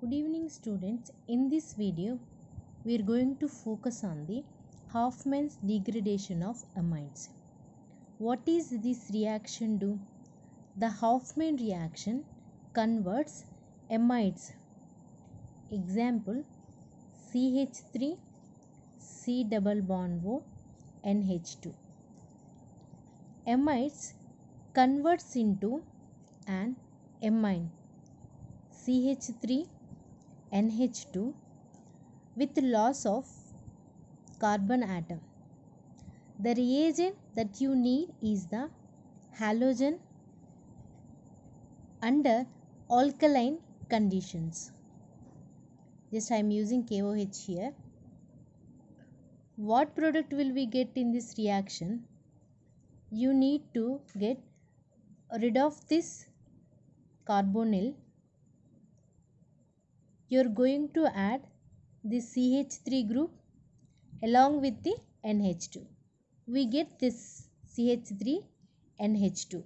good evening students in this video we are going to focus on the Hoffman's degradation of amides. what is this reaction do the Hoffman reaction converts amides example CH3 C double bond O NH2 amides converts into an amine CH3 NH2 with loss of carbon atom. The reagent that you need is the halogen under alkaline conditions. Just I am using KOH here. What product will we get in this reaction? You need to get rid of this carbonyl you're going to add the CH3 group along with the NH2. We get this CH3 NH2.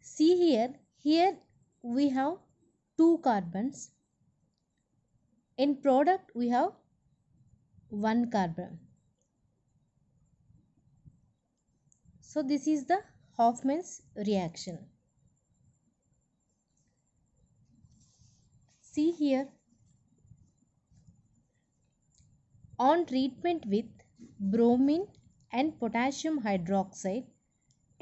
See here, here we have two carbons. In product we have one carbon. So this is the Hoffman's reaction. see here on treatment with bromine and potassium hydroxide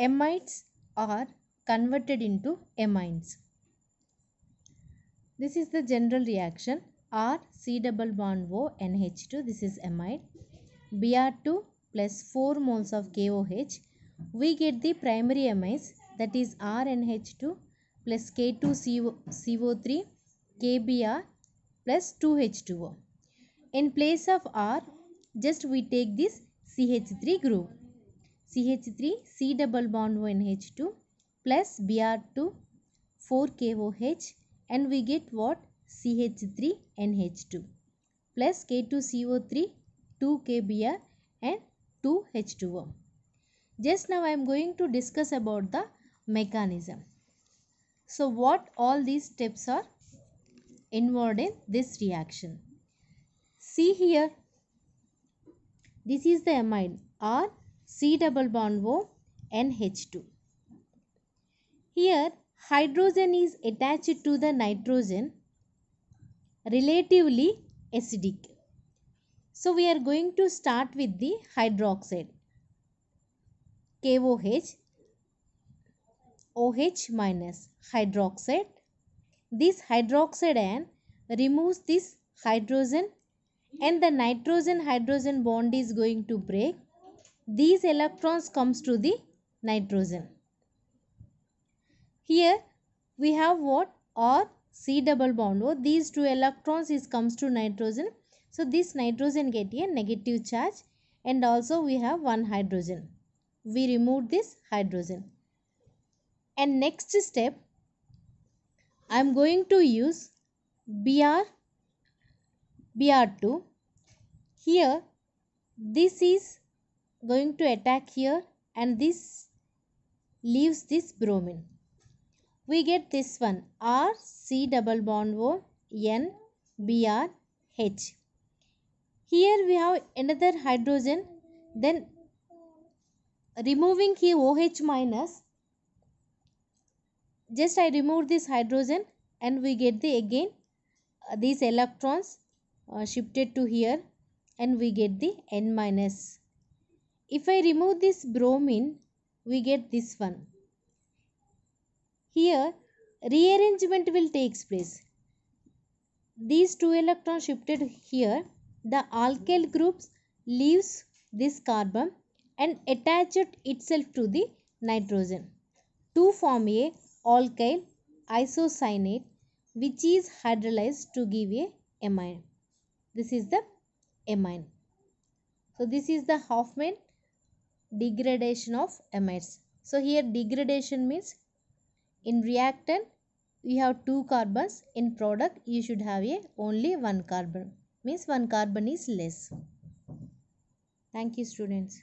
amides are converted into amines. This is the general reaction R C double bond O NH2 this is amide Br2 plus 4 moles of KOH we get the primary amines that is RNH2 plus K2CO3 KBr plus 2H2O. In place of R, just we take this CH3 group. CH3 C double bond ONH2 plus Br2 4KOH and we get what? CH3NH2 plus K2CO3 2KBr and 2H2O. Just now I am going to discuss about the mechanism. So what all these steps are? involved in this reaction. See here, this is the amine R C double bond O NH2. Here hydrogen is attached to the nitrogen relatively acidic. So we are going to start with the hydroxide KOH OH minus hydroxide this hydroxide ion removes this hydrogen and the nitrogen hydrogen bond is going to break these electrons comes to the nitrogen here we have what or c double bond or oh, these two electrons is comes to nitrogen so this nitrogen get a negative charge and also we have one hydrogen we remove this hydrogen and next step I am going to use BR BR2 here this is going to attack here and this leaves this bromine we get this one R C double bond O N B R H here we have another hydrogen then removing here OH minus just I remove this hydrogen and we get the again uh, these electrons uh, shifted to here and we get the N minus. If I remove this bromine we get this one. Here rearrangement will takes place. These two electrons shifted here the alkyl groups leaves this carbon and attaches itself to the nitrogen to form a alkyl isocyanate which is hydrolyzed to give a amine. This is the amine. So this is the Hoffman degradation of amides. So here degradation means in reactant you have two carbons. In product you should have a only one carbon means one carbon is less. Thank you students.